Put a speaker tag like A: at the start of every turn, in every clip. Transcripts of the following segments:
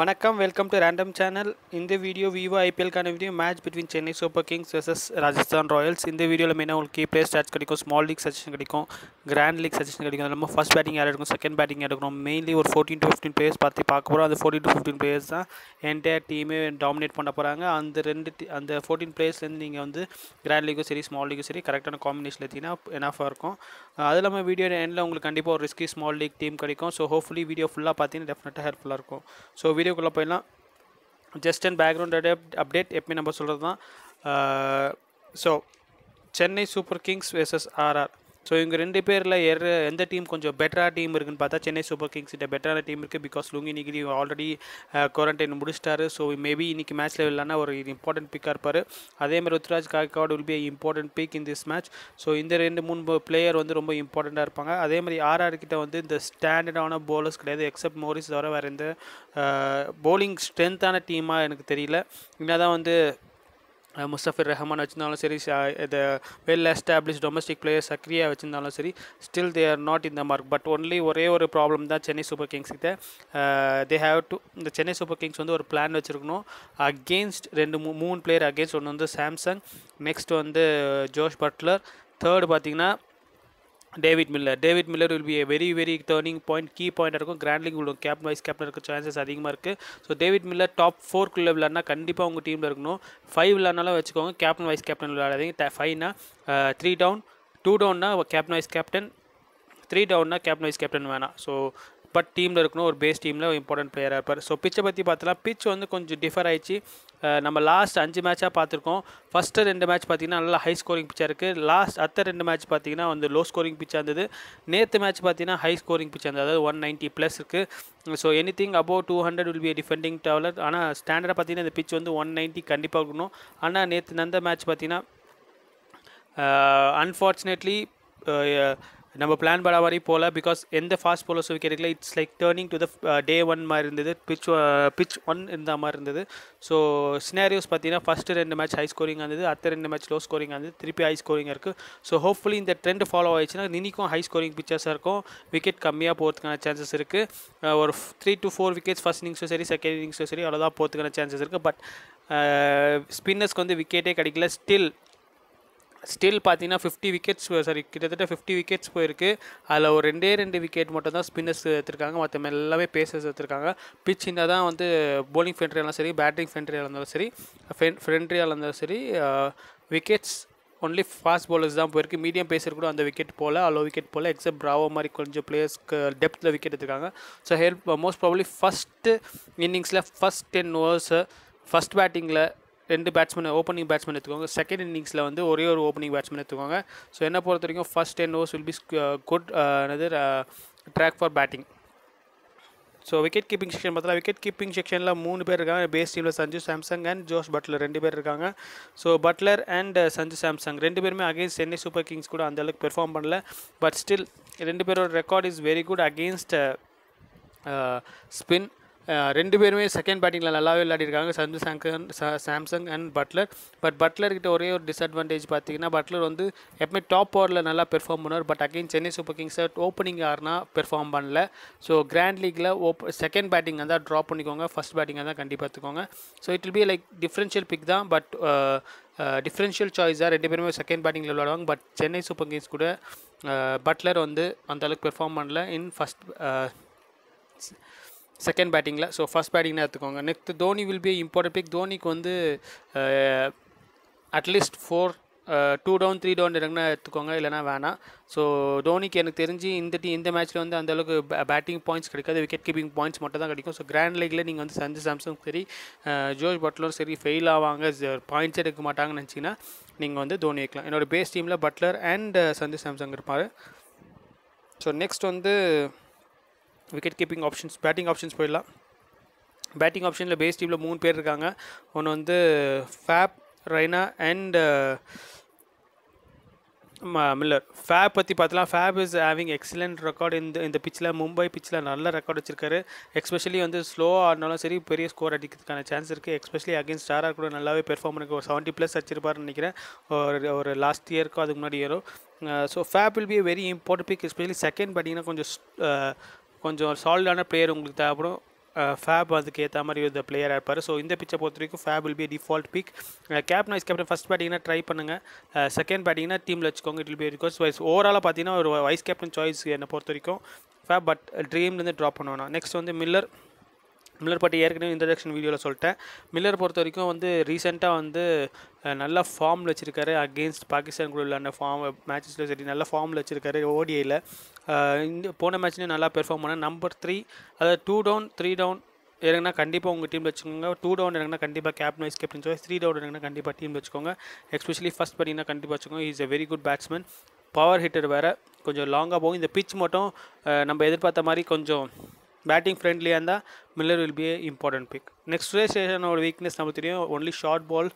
A: வணக்கம் welcome to random channel இந்த video Vivo ஐபிஎல்க்கான video match between Chennai super Kings versus Rajasthan Royals இந்த வீடியோவில் மெயினாக உங்களுக்கு கீ பிளேஸ் ஸ்டாட்ச் கிடைக்கும் ஸ்மால் லீக் சஜஷன் கிடைக்கும் கிராண்ட் லீக் சஜஷன் கிடைக்கும் நம்ம ஃபஸ்ட் பேட்டிங் யார் எடுக்கும் செகண்ட் பேட்டிங் எடுக்கணும் மெயின்லி ஒரு ஃபோர்டின் டு ஃபிஃப்டின் பிளேயர்ஸ் பார்த்து பார்க்க போகிறோம் அந்த ஃபோர்டின் டு ஃபிஃப்டின் பிளேயர்ஸ் தான் என்டையர் டீமே டாமினேட் பண்ண போகிறாங்க அந்த ரெண்டு அந்த ஃபோர்டின் பிளேயர்ஸ்லேருந்து நீங்கள் வந்து கிராண்ட் லீக்கும் சரி ஸ்மால் லீக்கும் சரி கரெக்டான காம்பினேஷன் எடுத்திங்கன்னா எனஃபாக இருக்கும் அது இல்லாமல் வீடியோ எண்டில் உங்களுக்கு கண்டிப்பாக ஒரு ரிஸ்கி ஸ்மால் லீக் டீம் கிடைக்கும் ஸோ ஹோப்ஃபுல்லி வீடியோ ஃபுல்லாக பார்த்தீங்கன்னா டெஃபினட்டாக ஹெல்ப்ஃபுல்லாக இருக்கும் ஸோ வீடியோக்குள்ளே போயிடலாம் just and background update update எப்பயுமே நம்ம சொல்கிறது தான் so Chennai super Kings versus RR so இவங்க ரெண்டு பேரில் எர் எந்த டீம் கொஞ்சம் பெட்டராக டீம் இருக்குன்னு பார்த்தா சென்னை சூப்பர் கிங்ஸ் கிட்ட பெட்டரான டீம் இருக்குது பிகாஸ் லுங்கினிகிரி ஆல்ரெடி குவாரண்டைன் முடிச்சிட்டாரு ஸோ மேபி இன்றைக்கி மேட்ச்சில் இல்லைனா ஒரு இம்பார்ட்டன்ட் பிக்காக இருப்பார் அதேமாதிரி Ruturaj Gaikwad will be important pick in this match so இந்த ரெண்டு மூணு பிளேயர் வந்து ரொம்ப இம்பார்ட்டண்ட்டாக இருப்பாங்க அதே மாதிரி ஆர்ஆர் கிட்ட வந்து இந்த ஸ்டாண்டர்டான போலர்ஸ் கிடையாது எக்ஸப்ட் மோரிஸ் தவிர வேறு எந்த போலிங் ஸ்ட்ரென்த்தான டீமாக எனக்கு தெரியல என்ன தான் வந்து முஸ்தபிர் ரஹமான் வச்சுருந்தாலும் சரி the well establish domestic player Sakariya வச்சுருந்தாலும் சரி still they are not in the mark but only ஒரே ஒரு ப்ராப்ளம் தான் சென்னை சூப்பர் கிங்ஸ் கிட்ட தே ஹாவ் டு இந்த சென்னை சூப்பர் கிங்ஸ் வந்து ஒரு பிளான் வச்சுருக்கணும் அகேன்ஸ்ட் ரெண்டு மூ மூணு பிளேயர் அகேன்ஸ்ட் ஒன்று வந்து சாம்சங் நெக்ஸ்ட் வந்து ஜோஷ் பட்லர் தேர்டு பார்த்தீங்கன்னா David Miller David Miller will be very very turning point key point இருக்கும் கிராண்ட்லிங் உள்ள கேப்டன் வைஸ் கேப்டன் இருக்க சான்சஸ் அதிகமாக இருக்குது ஸோ டேவிட் மில்லர் டாப் ஃபோர்க்குள்ளே விளாட்னா கண்டிப்பாக உங்கள் டீமில் இருக்கணும் ஃபைவ் விளாட்னாலும் வச்சுக்கோங்க கேப்டன் வைஸ் கேப்டன் விளாடாதீங்க ஃபைவ்னா த்ரீ டவுன் டூ டவுன்னா கேப்டன் வைஸ் கேப்டன் த்ரீ டவுன்னா கேப்டன் வைஸ் கேப்டன் வேணாம் ஸோ பட் டீமில் இருக்கணும் ஒரு பேஸ் டீமில் இம்பார்ட்டன்ட் பிளேயராக இருப்பார் ஸோ பிச்சை பற்றி பார்த்தலாம் பிச் வந்து கொஞ்சம் டிஃபர் ஆயிடுச்சு நம்ம லாஸ்ட் அஞ்சு மேட்சாக பார்த்துருக்கோம் ஃபஸ்ட்டு ரெண்டு மேட்ச் பார்த்திங்கன்னா நல்லா ஹை ஸ்கோரிங் பிச்சாக இருக்குது லாஸ்ட் அத்த ரெண்டு மேட்ச் பார்த்திங்கன்னா வந்து லோ ஸ்கோரிங் பிச்சாக இருந்தது நேற்று மேட்ச் பார்த்திங்கன்னா ஹை ஸ்கோரிங் பிச்சாக இருந்தது அதாவது ஒன் நைன்ட்டி ப்ளஸ் இருக்குது so any thing above two hundred will be defending டவலர் ஆனால் ஸ்டாண்டர்டாக பார்த்திங்கன்னா இந்த பிச் வந்து ஒன் நைன்ட்டி கண்டிப்பாக இருக்கணும் ஆனால் நேற்று நந்த மேட்ச் பார்த்திங்கன்னா அன்ஃபார்ச்சுனேட்லி நம்ம பிளான் வரையும் போல் பிகாஸ் எந்த ஃபாஸ்ட் போலர்ஸ் விக்கெட் இருக்குல்ல it's like turning to the day one மாதிரி இருந்தது பிச் பிச் ஒன் இருந்த மாதிரி இருந்தது ஸோ சினாரியோஸ் பார்த்தீங்கன்னா ஃபஸ்ட்டு ரெண்டு மேட்ச் ஹை ஸ்கோரிங் இருந்தது அடுத்த ரெண்டு மேட்ச் லோ ஸ்கோரிங் இருந்தது திருப்பி ஹை ஸ்கோரிங் இருக்குது ஸோ ஹோப்ஃபுல்லி இந்த ட்ரெண்ட் ஃபாலோ ஆயிடுச்சுன்னா நினைக்கும் ஹை ஸ்கோரிங் பிச்சர்ஸாக இருக்கும் விக்கெட் கம்மியாக போகிறதுக்கான சான்சஸ் இருக்குது uh, ஒரு three to four wickets first இன்னிங்ஸும் சரி செகண்ட் இன்னிங்ஸும் சரி அவ்வளோதான் போகிறதுக்கான சான்சஸ் இருக்குது பட் ஸ்பின்னர்ஸ்க்கு uh, வந்து விக்கெட்டே கிடைக்கல ஸ்டில் ஸ்டில் பார்த்தீங்கன்னா ஃபிஃப்டி விக்கெட்ஸ் சாரி கிட்டத்தட்ட ஃபிஃப்டி விக்கெட்ஸ் போயிருக்கு அதில் ஒரு ரெண்டே ரெண்டு விக்கெட் மட்டும் தான் ஸ்பின்னர்ஸ் எடுத்திருக்காங்க மற்ற எல்லாமே பேசர்ஸ் எடுத்திருக்காங்க பிச் இருந்தால் தான் வந்து போலிங் ஃபென்ட்ரியாக இருந்தாலும் சரி பேட்டிங் ஃப்ரெண்ட்ரியாக இருந்தாலும் சரி ஃப்ரெண்ட் ஃப்ரெண்ட்ரியாக இருந்தாலும் சரி விக்கெட்ஸ் ஒன்லி ஃபாஸ்ட் பாலர்ஸ் தான் போயிருக்கு மீடியம் பேசர் கூட அந்த விக்கெட் போல் அவ்வளோ விக்கெட் போல் எக்ஸப்ட் ப்ராவோ மாதிரி கொஞ்சம் பிளேயர்ஸ்க்கு டெப்த்தில் விக்கெட் எடுத்துருக்காங்க so help most probably first இன்னிங்ஸில் ஃபஸ்ட் டென் ஓவர்ஸு ஃபஸ்ட் பேட்டிங்கில் ரெண்டு பேட்ஸ்மேன் ஓப்பனிங் பேட்ஸ்மேன் எடுத்துக்கோங்க செகண்ட் இன்னிங்ஸில் வந்து ஒரே ஒரு ஓப்பனிங் பேட்ஸ்மேன் எடுத்துக்கோங்க ஸோ என்ன பொறுத்த வரைக்கும் first ten overs will be good என்னது track for batting so wicket keeping section பார்த்தா விக்கெட் கீப்பிங் செக்ஷனில் மூணு பேர் இருக்காங்க பேஸ் டீமில் Sanju Samson and Jos Buttler ரெண்டு பேர் இருக்காங்க so Buttler and Sanju Samson ரெண்டு பேருமே அகேன்ஸ்ட் சென்னை சூப்பர் கிங்ஸ் கூட அந்தளவுக்கு பெர்ஃபார்ம் பண்ணல பட் ஸ்டில் ரெண்டு பேரோட record is very good against spin ரெண்டு பேருமே செகண்ட் பேட்டிங்கில் நல்லாவே விளையாடிருக்காங்க சந்து சாங்கன் சாம்சங் அண்ட் பட்லர் பட் பட்லர்கிட்ட ஒரே ஒரு டிஸ்அட்வான்டேஜ் பார்த்தீங்கன்னா பட்லர் வந்து எப்பவுமே டாப் ஓவரில் நல்லா பெர்ஃபார்ம் பண்ணுவார் பட் அகெயின் சென்னை சூப்பர் கிங்ஸை ஓப்பனிங் ஆர்னா பெர்ஃபார்ம் பண்ணல ஸோ கிராண்ட் லீக்கில் ஓப் செகண்ட் பேட்டிங் தான் ட்ராப் பண்ணிக்கோங்க ஃபஸ்ட் பேட்டிங்காக தான் கண்டிப்பாக எடுத்துக்கோங்க so it will be like differential pick தான் பட் டிஃப்ரென்ஷியல் சாய்ஸாக ரெண்டு பேருமே செகண்ட் பேட்டிங்கில் விளையாடுவாங்க பட் சென்னை சூப்பர் கிங்ஸ் கூட பட்லர் வந்து அந்தளவுக்கு பெர்ஃபார்ம் பண்ணல இன் ஃபஸ்ட் செகண்ட் பேட்டிங்கில் ஸோ ஃபஸ்ட் பேட்டிங்னு எடுத்துக்கோங்க next Dhoni will be important pick தோனிக்கு வந்து at least four two down three down இறங்கினா எடுத்துக்கோங்க இல்லைனா வேணாம் ஸோ தோனிக்கு எனக்கு தெரிஞ்சு இந்த டீ இந்த மேட்ச்சில் வந்து அந்தளவுக்கு பேட்டிங் பாயிண்ட்ஸ் கிடைக்காது விக்கெட் கீப்பிங் பாயிண்ட்ஸ் மட்டும் தான் கிடைக்கும் ஸோ கிராண்ட் லீக்கில் நீங்கள் வந்து சஞ்சு சாம்சங் சரி ஜோஷ் பட்லரும் சரி ஃபெயில் ஆவாங்க பாயிண்ட்ஸ் எடுக்க மாட்டாங்கன்னு நினச்சிங்கன்னா நீங்கள் வந்து தோனி வைக்கலாம் என்னோடய பேஸ் டீமில் பட்லர் அண்ட் சஞ்சு சாம்சங் இருப்பார் ஸோ நெக்ஸ்ட் வந்து wicket keeping options batting options போயிடலாம் பேட்டிங் ஆப்ஷனில் பேஸ் டீமில் மூணு பேர் இருக்காங்க ஒன்று வந்து Faf Raina and Miller Faf பற்றி பார்த்தலாம் Faf is having excellent record இந்த இந்த பிச்சில் மும்பை பிச்சில் நல்ல ரெக்கார்டு வச்சிருக்காரு எஸ்பெஷலி வந்து ஸ்லோ ஆனாலும் சரி பெரிய ஸ்கோர் அடிக்கிறதுக்கான சான்ஸ் இருக்குது எஸ்பெஷலி அகேன்ஸ்ட் ஸ்டாராக கூட நல்லாவே பெர்ஃபார்ம் இருக்குது ஒரு செவன்ட்டி ப்ளஸ் வச்சிருப்பாருன்னு நினைக்கிறேன் ஒரு ஒரு லாஸ்ட் இயருக்கும் அதுக்கு முன்னாடி இயரும் so Faf will be very important pick especially second பார்த்தீங்கன்னா கொஞ்சம் கொஞ்சம் சால்டான பிளேயர் உங்களுக்கு தேவைப்படும் ஃபேப் அதுக்கு ஏற்ற மாதிரி இருந்த பிளேயராக இருப்பார் ஸோ இந்த பிச்சை பொறுத்த வரைக்கும் Faf will be default pick captain vice captain first பேட்டிங்னா ட்ரை பண்ணுங்கள் செகண்ட் பேட்டிங்னா டீமில் வச்சுக்கோங்க it will be request wise ஓவராலாக பார்த்தீங்கன்னா ஒரு வைஸ் கேப்டன் சாய்ஸ் என்னை பொறுத்த வரைக்கும் ஃபேப் பட் ட்ரீம்லேருந்து ட்ராப் பண்ணுவேன் நெக்ஸ்ட் வந்து மில்லர் மில்லர் பற்றி ஏற்கனவே இன்ட்ரடக்ஷன் வீடியோவில் சொல்லிட்டேன் மில்லர் பொறுத்த வரைக்கும் வந்து ரீசெண்டாக வந்து நல்ல ஃபார்மில் வச்சுருக்காரு அகேன்ஸ்ட் பாகிஸ்தான் கூட உள்ள அந்த ஃபார்ம் மேட்சஸில் சரி நல்ல ஃபார்மில் வச்சுருக்காரு ஓடிஐயில் இந்த போன மேட்ச்லேயும் நல்லா பெர்ஃபார்ம் பண்ணேன் நம்பர் த்ரீ அதாவது டூ டவுன் த்ரீ டவுன் இறங்கினா கண்டிப்பாக உங்கள் டீமில் வச்சுக்கோங்க டூ டவுன் இறங்கினா கண்டிப்பாக captain vice captain choice three down இறங்கினா கண்டிப்பாக டீம் வச்சுக்கோங்க எஸ்பெஷலி ஃபஸ்ட் பண்ணிங்கன்னா கண்டிப்பாக வச்சுக்கோங்க is a very good batsman power hitter வேறு கொஞ்சம் லாங்காக போகும் இந்த பிச் மட்டும் நம்ம எதிர்பார்த்த மாதிரி கொஞ்சம் பேட்டிங் ஃப்ரெண்ட்லியாக இருந்தால் Miller will be important pick next ரேஷனோட வீக்னஸ் நமக்கு தெரியும் ஒன்லி ஷார்ட் பால்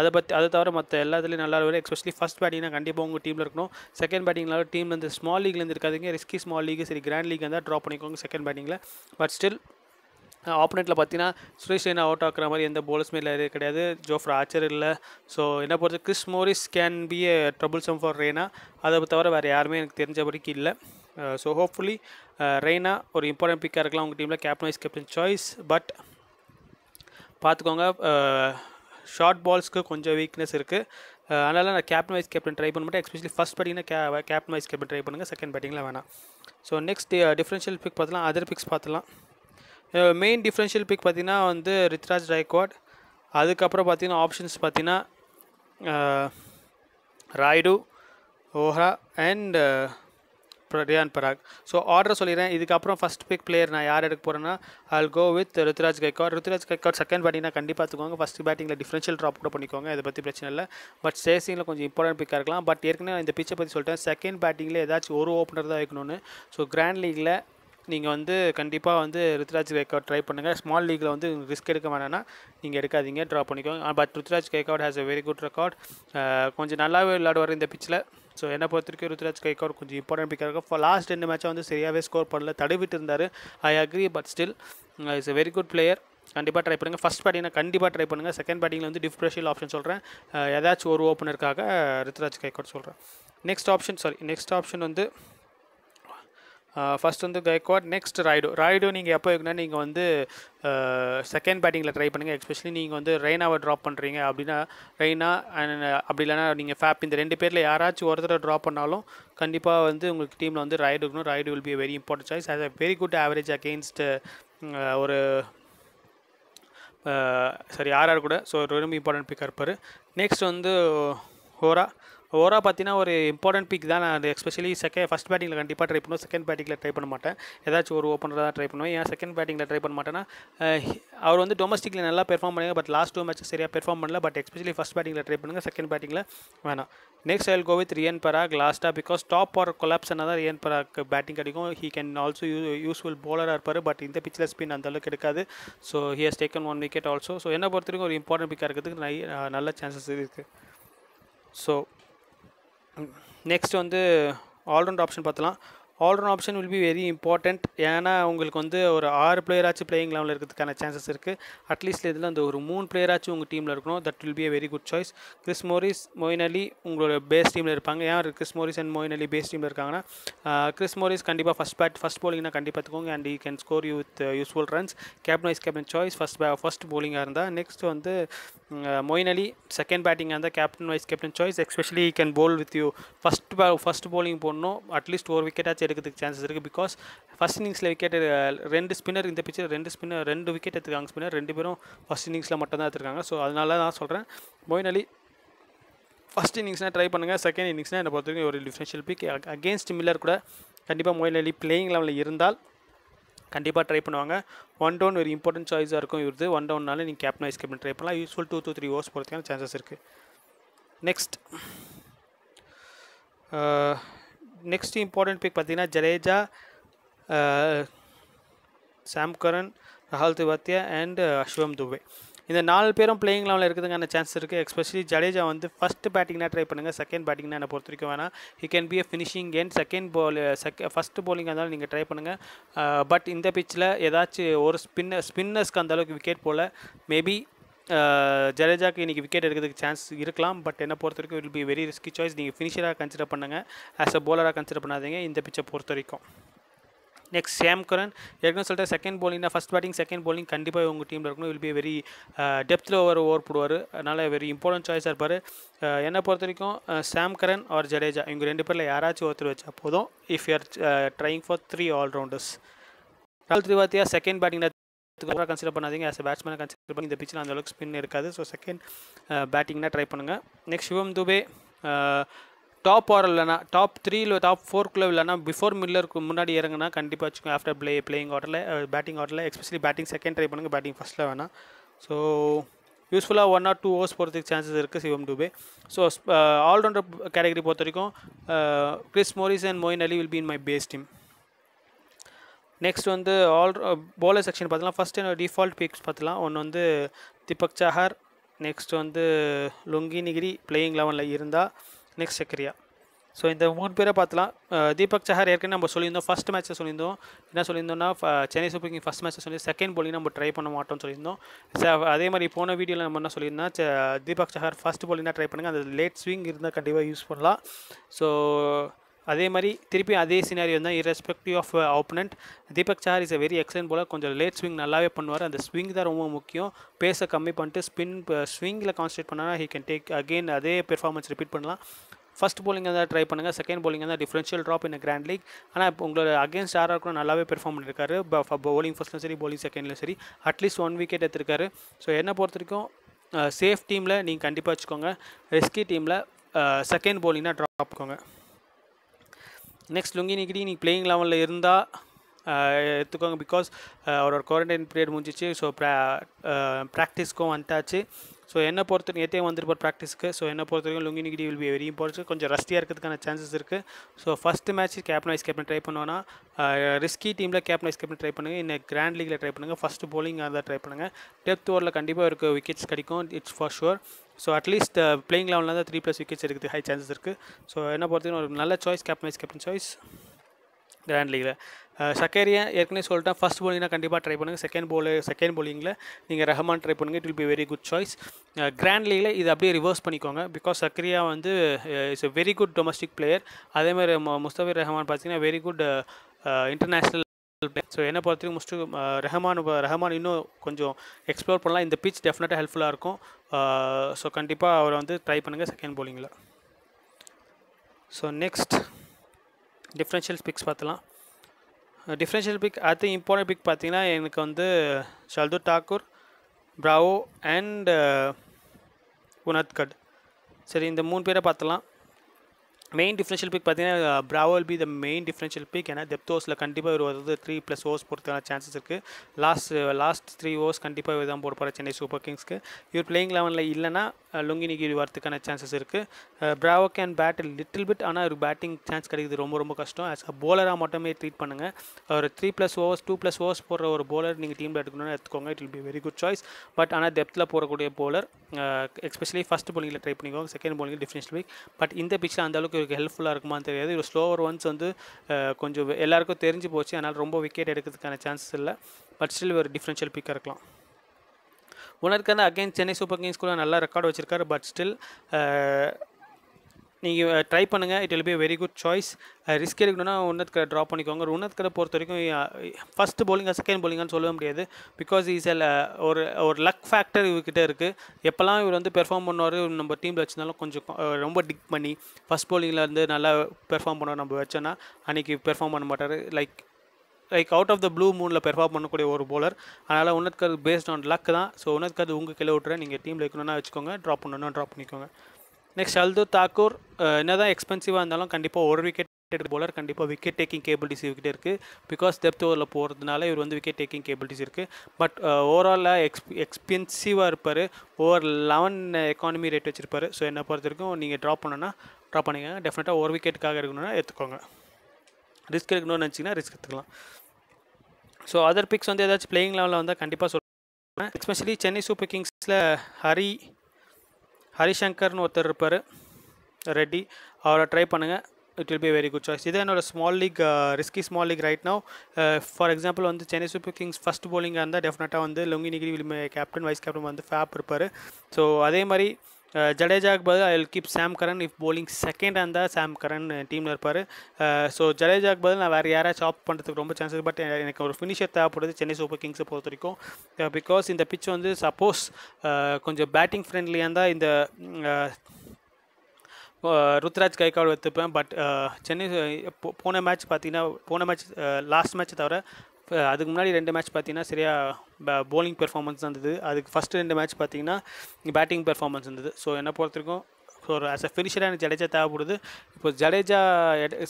A: அதை பற்றி அதை தவிர மற்ற எல்லாத்துலேயும் நல்லா இருக்கும் எஸ்பெஷலி ஃபஸ்ட் பேட்டிங்னா கண்டிப்பாக உங்கள் டீமில் இருக்கணும் செகண்ட் பேட்டிங்னால டீம்லேருந்து ஸ்மால் லீக்லேருந்து இருக்காதிங்க ரிஸ்கி ஸ்மால் லீக் சரி கிராண்ட் லீக் இருந்தால் ட்ராப் பண்ணிக்கோங்க செகண்ட் பேட்டிங்கில் பட் ஸ்டில் ஆப்போனண்ட்டில் பார்த்தீங்கன்னா சுரேஷ் ரெய்னா அவுட் ஆக்குற மாதிரி எந்த போலர்ஸுமே இல்லை கிடையாது ஜோஃப்ரா ஆச்சர் இல்லை ஸோ என்ன பொறுத்த Chris Morris can be a troublesome for Raina அதை தவிர வேறு யாருமே எனக்கு தெரிஞ்ச வரைக்கும் இல்லை ஸோ ஹோப்ஃபுல்லி ரெய்னா ஒரு இம்பார்ட்டன்ட் பிக்காக இருக்கலாம் உங்கள் டீமில் captain vice captain choice but பார்த்துக்கோங்க ஷார்ட் uh, பால்ஸ்க்கு கொஞ்சம் வீக்னஸ் இருக்குது uh, அதனால் நான் கேப்டன் வைஸ் கேப்டன் ட்ரை பண்ண மாட்டேன் எஸ்பெஷலி ஃபஸ்ட் பேட்டிங்னா கே கேப்டன் வைஸ் கேப்டன் ட்ரை பண்ணுங்கள் செகண்ட் பேட்டிங்கில் வேணாம் ஸோ நெக்ஸ்ட் டிஃப்ரென்ஷியல் பிக் பார்த்தலாம் அதர் பிக்ஸ் பார்த்துலாம் மெயின் டிஃப்ரென்ஷியல் பிக் பார்த்திங்கன்னா வந்து ரித்ராஜ் ராய்க்வாட் அதுக்கப்புறம் பார்த்திங்கன்னா ஆப்ஷன்ஸ் பார்த்தீங்கன்னா uh, ராய்டு ஓஹா and Riyan Parag so order சொல்லிடுறேன் இதுக்கப்புறம் ஃபஸ்ட் பிக் பிளேயர் நான் யார் எடுக்க போகிறேன்னா I'll go with Ruturaj Gaikwad Ruturaj Gaikwad second பேட்டிங்னா கண்டிப்பாக பார்த்துக்கோங்க ஃபஸ்ட் பேட்டிங்கில் டிஃப்ரென்ஷியல் ட்ராப் கூட பண்ணிக்கோங்க இதை பற்றி பிரச்சனை இல்லை பட் சேசிங்கில் கொஞ்சம் இம்பார்ட்டன்ட் பிக்காக இருக்கலாம் பட் ஏற்கனவே இந்த பிச்சை பற்றி சொல்லிட்டேன் செகண்ட் பேட்டிங்கில் ஏதாச்சும் ஒரு ஓப்பனர் தான் வைக்கணும்னு ஸோ கிராண்ட் லீகில் நீங்கள் வந்து கண்டிப்பாக வந்து ருத்ராஜ் கேக்கவுட் ட்ரை பண்ணுங்கள் ஸ்மால் லீக்கில் வந்து ரிஸ்க் எடுக்க வேணாம்னா நீங்கள் எடுக்காதீங்க ட்ரா பண்ணிக்கோங்க but Ruturaj Gaikwad has a very good record கொஞ்சம் நல்லாவே விளையாடுவார் இந்த பிச்சில் ஸோ என்னை பொறுத்த வரைக்கும் ருத்ராஜ் கைகோர் கொஞ்சம் இம்பார்ட்டன்ட் பிக்காக இருக்கும் லாஸ்ட் ரெண்டு மேட்சாக வந்து சரியாகவே ஸ்கோர் பண்ணல தடுவிட்டு இருந்தார் I agree but still is uh, a very good player கண்டிப்பாக ட்ரை பண்ணுங்கள் ஃபஸ்ட் பேட்டிங்கில் கண்டிப்பாக ட்ரை பண்ணுங்கள் செகண்ட் பேட்டிங்கில் வந்து டிஃப்ரெஷியல் ஆப்ஷன் சொல்கிறேன் ஏதாச்சும் ஒரு ஓப்பனருக்காக uh, ருத்ராஜ் கைகோட் சொல்கிறேன் next option sorry next option வந்து ஃபஸ்ட் வந்து கைக்வாட் நெக்ஸ்ட் ராய்டு ராய்டு நீங்கள் எப்போ இருக்குன்னா நீங்கள் வந்து செகண்ட் பேட்டிங்கில் ட்ரை பண்ணுங்கள் எஸ்பெஷலி நீங்கள் வந்து ரெய்னாவை ட்ராப் பண்ணுறீங்க அப்படின்னா ரெய்னா அண்ட் அப்படி இல்லைனா நீங்கள் ஃபேப் இந்த ரெண்டு பேரில் யாராச்சும் ஒருத்தர் ட்ராப் பண்ணாலும் கண்டிப்பாக வந்து உங்களுக்கு டீமில் வந்து ரைடு இருக்கணும் Rayudu will be very important choice as a very good average against ஒரு சரி யாரார் கூட ஸோ ரொம்ப இம்பார்ட்டன்ட் பிக்கர் இருப்பார் நெக்ஸ்ட் வந்து ஹோரா ஓவராக பார்த்தீங்கன்னா ஒரு இம்பார்ட்டன்ட் பிக் தான் நான் எஸ்பெஷலி செகண்ட் ஃபஸ்ட் பேட்டிங்கில் கண்டிப்பாக ட்ரை பண்ணுவோம் செகண்ட் பேட்டிங்கில் ட்ரை பண்ண மாட்டேன் ஏதாச்சும் ஒரு ஓப்பனர் தான் ட்ரை பண்ணுவேன் ஏன் செகண்ட் பேட்டிங்கில் ட்ரை பண்ண மாட்டேன்னா அவர் வந்து டொமஸ்டிக்கில் நல்லா பெர்ஃபார்ம் பண்ணுங்க பட் லாஸ்ட் டூ மேட்ச் சரியாக பெர்ஃபார்ம் பண்ணல பட் எஸ்பெஷலி ஃபஸ்ட் பேட்டிங்கில் ட்ரை பண்ணுங்கள் செகண்ட் பேட்டிங்கில் வேணாம் நெக்ஸ்ட் ஐல் கோ வித் ரியன் பராக் லாஸ்ட்டாக பிகாஸ் டாப் ஆர் கொலாப்ஸ்னா தான் ரியன் பராக் பேட்டிங் கிடைக்கும் ஹீ கேன் ஆல்சோ யூ யூஸ்ஃபுல் போலராக இருப்பார் பட் இந்த பிச்சில் ஸ்பின் அந்தளவுக்கு எடுக்காது so he has taken one wicket also so என்ன பொறுத்த வரைக்கும் ஒரு இம்பார்ட்டன்ட் பிக்காக இருக்கிறதுக்கு நல்ல சான்சஸ் இருக்குது ஸோ நெக்ஸ்ட் வந்து ஆல்ரவுண்ட் ஆப்ஷன் பார்த்தலாம் all round option will be very important ஏன்னா உங்களுக்கு வந்து ஒரு ஆறு பிளேயராச்சும் பிளேயிங் லெவலில் இருக்கிறதுக்கான சான்சஸ் இருக்குது அட்லீஸ்ட் இதில் அந்த ஒரு மூணு பிளேயராச்சும் உங்கள் டீமில் இருக்கணும் that will be a very good choice Chris Morris Moeen Ali உங்களோட பேஸ் டீமில் இருப்பாங்க ஏன் Chris Morris and Moeen Ali base டீமில் இருக்காங்கன்னா கிறிஸ் மோரிஸ் கண்டிப்பாக ஃபஸ்ட் பேட் ஃபஸ்ட் போலிங்னா கண்டிப்பாக தூங்க and you can score you with useful runs captain vice captain choice first bat first போலிங்காக இருந்தால் நெக்ஸ்ட் வந்து மொயின் அலி செகண்ட் பேட்டிங்காக இருந்தால் captain vice captain choice especially can bowl with you first first bowling போடணும் at least ஒரு விக்கெட்டாச்சும் எடுக்கிறதுக்கு சான்சஸ் இருக்குது பிகாஸ் ஃபஸ்ட் இன்னிங்ஸில் விக்கெட் ரெண்டு ஸ்பின்னர் இந்த பிச்சர் ரெண்டு ஸ்பின்னர் ரெண்டு விக்கெட் எடுத்துருக்காங்க ஸ்பின்னர் ரெண்டு பேரும் ஃபஸ்ட் இன்னிங்ஸில் மட்டும்தான் எடுத்துருக்காங்க ஸோ அதனால தான் சொல்கிறேன் மொயின் அலி ஃபஸ்ட் இன்னிங்ஸ்னால் ட்ரை பண்ணுங்கள் செகண்ட் இன்னிங்ஸ்னால் என்னை பொறுத்த வரைக்கும் ஒரு டிஃபரன்ஷியல் பிக் அகேன்ஸ்ட் மில்லர் கூட கண்டிப்பாக மொயின் அலி பிளேயிங் லெவலில் இருந்தால் கண்டிப்பாக ட்ரை பண்ணுவாங்க ஒன் டவுன் ஒரு இம்பார்ட்டன் சாய்ஸாக இருக்கும் இவருது ஒன் டவுன்னால நீங்கள் கேப்டன் வைஸ் கேப்டன் ட்ரை பண்ணலாம் useful two two three overs போகிறதுக்கான சான்சஸ் இருக்குது நெக்ஸ்ட் நெக்ஸ்ட் இம்பார்ட்டண்ட் பிக் பார்த்தீங்கன்னா Jadeja Sam Curran Rahul Tewatia and Shivam Dube இந்த நாலு பேரும் பிளேயிங் லெவலில் இருக்கிறதுக்கான சான்ஸ் இருக்குது எஸ்பெஷலி ஜடேஜா வந்து ஃபஸ்ட் பேட்டிங்னா ட்ரை பண்ணுங்கள் செகண்ட் பேட்டிங்னா என்னை பொறுத்த வரைக்கும் வேணாம் he can be a finishing end second ball check first போலிங்காக இருந்தாலும் நீங்கள் ட்ரை பண்ணுங்கள் பட் இந்த பிச்சில் ஏதாச்சும் ஒரு ஸ்பின்னர் ஸ்பின்னர்ஸ்க்கு அந்தளவுக்கு விக்கெட் போல் மேபி ஜடேஜாக்கு இன்றைக்கி விக்கெட் எடுக்கிறதுக்கு சான்ஸ் இருக்கலாம் பட் என்ன பொறுத்த வரைக்கும் it be very risky choice நீங்கள் ஃபினிஷராக கன்சிடர் பண்ணுங்கள் ஆஸ் அ போலராக கன்சிடர் பண்ணாதீங்க இந்த பிச்சை பொறுத்த வரைக்கும் நெக்ஸ்ட் ஷாம் கரன் ஏற்கனவே சொல்லிட்டு செகண்ட் போலிங்னா ஃபஸ்ட் பேட்டிங் செகண்ட் போலிங் கண்டிப்பாக உங்கள் டீமில் இருக்கணும் வில் பி வெரி டெப்த்தில் ஓவர் ஓவர் போடுவார் அதனால் வெரி இம்பார்ட்டன்ட் சாய்ஸாக இருப்பார் என்னை பொறுத்த வரைக்கும் சாம் கரன் ஆர் ஜடேஜா இவங்க ரெண்டு பேரில் யாராச்சும் ஒருத்தர் வச்சா போதும் if you are are trying for three all-rounders ராகுல் திரிவாத்தியா செகண்ட் பேட்டிங்கில் கன்சிடர் பண்ணாதீங்க ஆஸ் பேட்ஸ்மேனை கன்சிடர் பண்ணி இந்த பிச்சில் அந்த அளவுக்கு ஸ்பின் இருக்காது ஸோ செகண்ட் பேட்டிங்னா ட்ரை பண்ணுங்கள் நெக்ஸ்ட் சிவம் துபே டாப் ஆர் இல்லைனா டாப் த்ரீல டாப் ஃபோர்க்குள்ளே இல்லைனா பிஃபோர் மில்லருக்கு முன்னாடி இறங்கினா கண்டிப்பாக வச்சுக்கோங்க ஆஃப்டர் பிளே பிளேயிங் ஆர்டரில் பேட்டிங் ஆர்டரில் எஸ்பெஷலி பேட்டிங் செகண்ட் ட்ரை பண்ணுங்கள் பேட்டிங் ஃபஸ்ட்டில் வேணாம் ஸோ யூஸ்ஃபுல்லாக ஒன் ஆர் டூ ஓர்ஸ் போகிறதுக்கு சான்சஸ் இருக்குது Shivam Dube so allrounder category பொறுத்த வரைக்கும் Chris Morris and Moeen Ali will been my best team next வந்து ஆல் போலர் செக்ஷன் பார்த்தலாம் ஃபஸ்ட் என்னோட டிஃபால்ட் பிக்ஸ் பார்த்தலாம் ஒன்று வந்து திபக் சஹார் நெக்ஸ்ட் வந்து லுங்கினிகிரி பிளேயிங் லெவனில் இருந்தால் நெக்ஸ்ட் சக்கரியா ஸோ இந்த மூணு பேரை பார்த்தலாம் தீபக் uh, சஹார் ஏற்கனவே நம்ம சொல்லியிருந்தோம் ஃபஸ்ட் மேட்ச்சை சொல்லியிருந்தோம் என்ன சொல்லியிருந்தோம்னா uh, Chennai super king first மேட்ச்சை சொல்லி செகண்ட் போலிங் நம்ம ட்ரை பண்ண மாட்டோம்னு சொல்லியிருந்தோம் அதே மாதிரி போன வீடியோவில் நம்ம என்ன சொல்லியிருந்தோம் தீபக் சஹார் ஃபஸ்ட் போலிங்னா ட்ரை பண்ணுங்கள் அந்த லேட் ஸ்விங் இருந்தால் கண்டிப்பாக யூஸ் பண்ணலாம் ஸோ அதே மாதிரி திருப்பி அதே சினாரியோ தான் irrespective of opponent Deepak Chahar is a very excellent bowl கொஞ்சம் லேட் ஸ்விங் நல்லாவே பண்ணுவார் அந்த ஸ்விங் தான் ரொம்ப முக்கியம் பேஸை கம்மி பண்ணிட்டு ஸ்பின் ஸ்விங்கில் கான்சன்ட்ரேட் பண்ணால் ஹீ கேன் டேக் அகெயின் அதே பெர்ஃபார்மன்ஸ் ரிப்பீட் பண்ணலாம் ஃபஸ்ட் போலிங் தான் ட்ரை பண்ணுங்கள் செகண்ட் போலிங் தான் differential drop in grand league ஆனால் இப்போ உங்களோட அகேன்ஸ்ட் ஆராக கூட நல்லாவே பெர்ஃபார்ம் பண்ணியிருக்காரு பவுலிங் ஃபஸ்ட்லையும் சரி போலிங் செகண்ட்லையும் சரி அட்லீஸ்ட் ஒன் விக்கெட் எடுத்திருக்காரு ஸோ என்னை பொறுத்த வரைக்கும் சேஃப் டீமில் நீங்கள் கண்டிப்பாக வச்சுக்கோங்க ரிஸ்கி டீமில் செகண்ட் போலிங்னா ட்ராப் பண்ணிக்கோங்க நெக்ஸ்ட் லுங்கி கிடி நீங்கள் பிளேயிங் லெவலில் இருந்தால் எடுத்துக்கோங்க பிகாஸ் அவரோட குவாரண்டைன் பீரியட் முடிஞ்சிச்சு ஸோ ப்ரா ப்ராக்டிஸ்க்கும் வந்துட்டாச்சு ஸோ என்னை பொறுத்த எத்தையும் வந்திருப்பார் ப்ராக்டிஸ்க்கு ஸோ என்னை லுங்கினி கிடி வில் பி வெரி இம்பார்ட்டன்ட் கொஞ்சம் ரஸ்டியாக இருக்கிறதுக்கான சான்சஸ் இருக்குது so first match captain vice captain try பண்ணுவோன்னா ரிஸ்கி டீமில் கேப்டன் வைஸ் கேப்டன் ட்ரை பண்ணுங்கள் இன்னும் கிராண்ட் லீகில் ட்ரை பண்ணுங்கள் ஃபஸ்ட்டு போலிங் அதை ட்ரை பண்ணுங்கள் டெப்த் ஓரில் கண்டிப்பாக இருக்க விக்கெட்ஸ் கிடைக்கும் it's for sure so at least playing லெவலில் தான் த்ரீ ப்ளஸ் விக்கெட்ஸ் இருக்குது ஹை சான்சஸ் இருக்குது ஸோ என்ன பொறுத்தவரைக்கும் ஒரு நல்ல choice captain vice captain choice grand லீகில் சக்கேரியா ஏற்கனவே சொல்லிட்டேன் ஃபஸ்ட் போலிங்னா கண்டிப்பாக ட்ரை பண்ணுங்கள் செகண்ட் போல் செகண்ட் போலிங்கில் நீங்கள் ரஹமான் ட்ரை பண்ணுங்கள் it will be very good choice grand லீகில் இது அப்படியே ரிவர்ஸ் பண்ணிக்கோங்க பிகாஸ் சக்கரியா வந்து it's a very good domestic player அதேமாதிரி முஸ்தபிர் ரஹமான் பார்த்தீங்கன்னா வெரி குட் இன்டர்நேஷ்னல் ஸோ என்னை பொறுத்தவரைக்கும் முஸ்ட் ரஹமான் ரஹமான் இன்னும் கொஞ்சம் எக்ஸ்ப்ளோர் பண்ணலாம் இந்த பிச் டெஃபினட்டாக ஹெல்ப்ஃபுல்லாக இருக்கும் ஸோ கண்டிப்பாக அவரை வந்து ட்ரை பண்ணுங்கள் செகண்ட் போலிங்கில் ஸோ நெக்ஸ்ட் டிஃப்ரென்ஷியல் பிக்ஸ் பார்த்துலாம் டிஃப்ரென்ஷியல் பிக் அடுத்து இம்பார்ட்டன்ட் பிக் பார்த்தீங்கன்னா எனக்கு வந்து ஷல்தூர் டாக்கூர் ப்ராவோ அண்ட் உனத்கட் சரி இந்த மூணு பேரை பார்த்தலாம் மெயின் டிஃப்ரென்ஷியல் பிக் பார்த்தீங்கன்னா Bravo be the main differential pick ஏன்னா டெப்த் ஓஸில் கண்டிப்பாக இவர் வருது த்ரீ ப்ளஸ் ஓஸ் போகிறதுக்கான சான்சஸ் இருக்குது லாஸ்ட் லாஸ்ட் த்ரீ ஓஸ் கண்டிப்பாக இவர் தான் போட போகிற சென்னை சூப்பர் கிங்ஸ்க்கு இவர் பிளேயிங் லெவனில் இல்லைனா லுங்கினிக்கு வரதுக்கான சான்சஸ் இருக்குது Bravo can bat little bit ஆனால் ஒரு பேட்டிங் சான்ஸ் கிடைக்கிது ரொம்ப ரொம்ப கஷ்டம் ஆஸ் அ போலராக மட்டுமே ட்ரீட் பண்ணுங்கள் ஒரு three plus overs two plus overs போடுற ஒரு போலர் நீங்கள் டீமில் எடுக்கணும்னு எடுத்துக்கோங்க it will be very good choice but ஆனால் டெப்த்தில் போடக்கூடிய போலர் எஸ்பெஷலி ஃபஸ்ட் போலிங்கில் ட்ரை பண்ணிக்கோங்க செகண்ட் போலிங்கில் டிஃபினிஷ் வீக் பட் இந்த பிச்சில் அந்தளவுக்கு இவருக்கு ஹெல்ப்ஃபுல்லாக இருக்குமான்னு தெரியாது இவர் ஸ்லோவர் ஒன்ஸ் வந்து கொஞ்சம் எல்லாருக்கும் தெரிஞ்சு போச்சு அதனால் ரொம்ப விக்கெட் எடுக்கிறதுக்கான சான்சஸ் இல்லை பட் ஸ்டில் ஒரு டிஃப்ரென்ஷியல் பிக்காக இருக்கலாம் வந்து அகெயின் சென்னை சூப்பர் கிங்ஸ் கூட நல்லா ரெக்கார்டு வச்சுருக்காரு பட் ஸ்டில் நீங்கள் ட்ரை பண்ணுங்கள் it will be very good choice risk எடுக்கணும்னா உன்னத் கடை ட்ராப் பண்ணிக்கோங்க ஒரு கடை பொறுத்த வரைக்கும் ஃபஸ்ட் போலிங்காக செகண்ட் போலிங்கான்னு சொல்ல முடியாது பிகாஸ் இஸ் எல் ஒரு ஒரு லக் ஃபேக்டர் இவர்கிட்ட இருக்குது எப்போல்லாம் இவர் வந்து பெர்ஃபார்ம் பண்ணுவார் நம்ம டீமில் வச்சுருந்தாலும் கொஞ்சம் ரொம்ப டிக் பண்ணி ஃபஸ்ட் போலிங்கில் வந்து நல்லா பெர்ஃபார்ம் பண்ணுவார் நம்ம வச்சோன்னா அன்றைக்கி பெர்ஃபார்ம் பண்ண மாட்டார் like like out of the blue மூனில் பெர்ஃபார்ம் பண்ணக்கூடிய ஒரு போலர் அதனால் உன்னத் பேஸ்ட் ஆன் லக் தான் ஸோ உனக்கு அது உங்கள் கிலோ விட்டுறேன் நீங்கள் டீமில் இருக்கணும்னா வச்சுக்கோங்க ட்ராப் பண்ணணும்னா ட்ராப் பண்ணிக்கோங்க நெக்ஸ்ட் அல்து தாக்கூர் என்ன தான் எக்ஸ்பென்சிவாக இருந்தாலும் கண்டிப்பாக ஒரு விக்கெட் எடுக்கிற போலர் கண்டிப்பாக விக்கெட் டேக்கிங் கேபிலிட்டிஸ் இவர்கிட்ட இருக்குது பிகாஸ் டெப்த் ஓவரில் போகிறதுனால இவர் வந்து விக்கெட் டேக்கிங் கேபிலிட்டிஸ் இருக்குது பட் ஓவராலாக எக்ஸ் எக்ஸ்பென்சிவாக இருப்பார் ஓவர் லெவன் எக்கானமி ரேட் வச்சுருப்பார் ஸோ என்னை பொறுத்த வரைக்கும் நீங்கள் ட்ராப் பண்ணணும்னா ட்ராப் பண்ணிக்கோங்க டெஃபினட்டாக ஒரு விக்கெட்டுக்காக இருக்கணும்னா எடுத்துக்கோங்க ரிஸ்க் எடுக்கணும்னு நினச்சிங்கன்னா ரிஸ்க் எடுத்துக்கலாம் ஸோ அதர் பிக்ஸ் வந்து ஏதாச்சும் பிளேயிங் லெவலில் வந்தால் கண்டிப்பாக சொல்லுவேன் எஸ்பெஷலி சென்னை சூப்பர் கிங்ஸில் ஹரி ஹரிசங்கர்னு ஒருத்தர் இருப்பார் ரெட்டி அவரை ட்ரை பண்ணுங்கள் it will be very good choice இதே என்னோட small league risky small league right now for example வந்து சென்னை சூப்பர் கிங்ஸ் ஃபஸ்ட் பவுலிங்காக இருந்தால் டெஃபினட்டாக வந்து லுங்கி நிகிரி கேப்டன் வைஸ் கேப்டன் வந்து ஃபேப் இருப்பார் ஸோ அதே மாதிரி ஜடேஜாவுக்கு பதில் I will keep Sam Curran if bowling செகண்டாக இருந்தால் சாம் கரன் டீமில் இருப்பார் ஸோ ஜடேஜாவுக்கு பதில் நான் வேறு யாராச்சும் ஆப் பண்ணுறதுக்கு ரொம்ப சான்ஸ் பட் எனக்கு ஒரு ஃபினிஷர் தேவைப்படுது சென்னை சூப்பர் கிங்ஸை பொறுத்த வரைக்கும் பிகாஸ் இந்த பிச் வந்து சப்போஸ் கொஞ்சம் பேட்டிங் ஃப்ரெண்ட்லியாக இருந்தால் இந்த ருத்ராஜ் கைகால் எடுத்துப்பேன் பட் சென்னை போன மேட்ச் பார்த்தீங்கன்னா போன மேட்ச் லாஸ்ட் மேட்ச் தவிர அதுக்கு முன்னாடி ரெண்டு மேட்ச் பார்த்தீங்கன்னா சரியாக போலிங் பெர்ஃபார்மன்ஸ் இருந்தது அதுக்கு ஃபஸ்ட்டு ரெண்டு மேட்ச் பார்த்தீங்கன்னா பேட்டிங் பெர்ஃபார்மன்ஸ் இருந்தது ஸோ என்னை பொறுத்திருக்கும் ஸோ ஆஸ் அ ஃபினிஷராக எனக்கு ஜடேஜா தேவைப்படுது இப்போ ஜடேஜா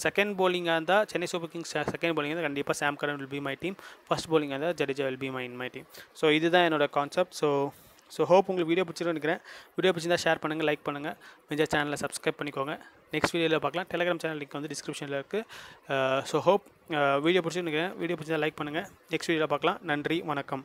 A: செகண்ட் போலிங்காக இருந்தால் Chennai super kings second bowling இருந்தால் கண்டிப்பாக Sam Curran will be my team first போலிங்காக இருந்தால் Jadeja will be my in my team so இதுதான் என்னோடய கான்செப்ட் ஸோ ஸோ ஹோப் உங்களுக்கு வீடியோ பிடிச்சிருந்து நினைக்கிறேன் வீடியோ பிடிச்சிருந்தா ஷேர் பண்ணுங்கள் லைக் பண்ணுங்கள் மெஜா சேனலை சப்ஸ்கிரைப் பண்ணிக்கோங்க நெக்ஸ்ட் வீடியோவில் பார்க்கலாம் டெலிகிராம் சேனல் லிங்க் வந்து டிஸ்கிரிப்ஷனில் இருக்குது ஸோ ஹோப் வீடியோ பிடிச்சிருந்து நினைக்கிறேன் வீடியோ பிடிச்சிருந்தா லைக் பண்ணுங்கள் நெக்ஸ்ட் வீடியோவில் பார்க்கலாம் நன்றி வணக்கம்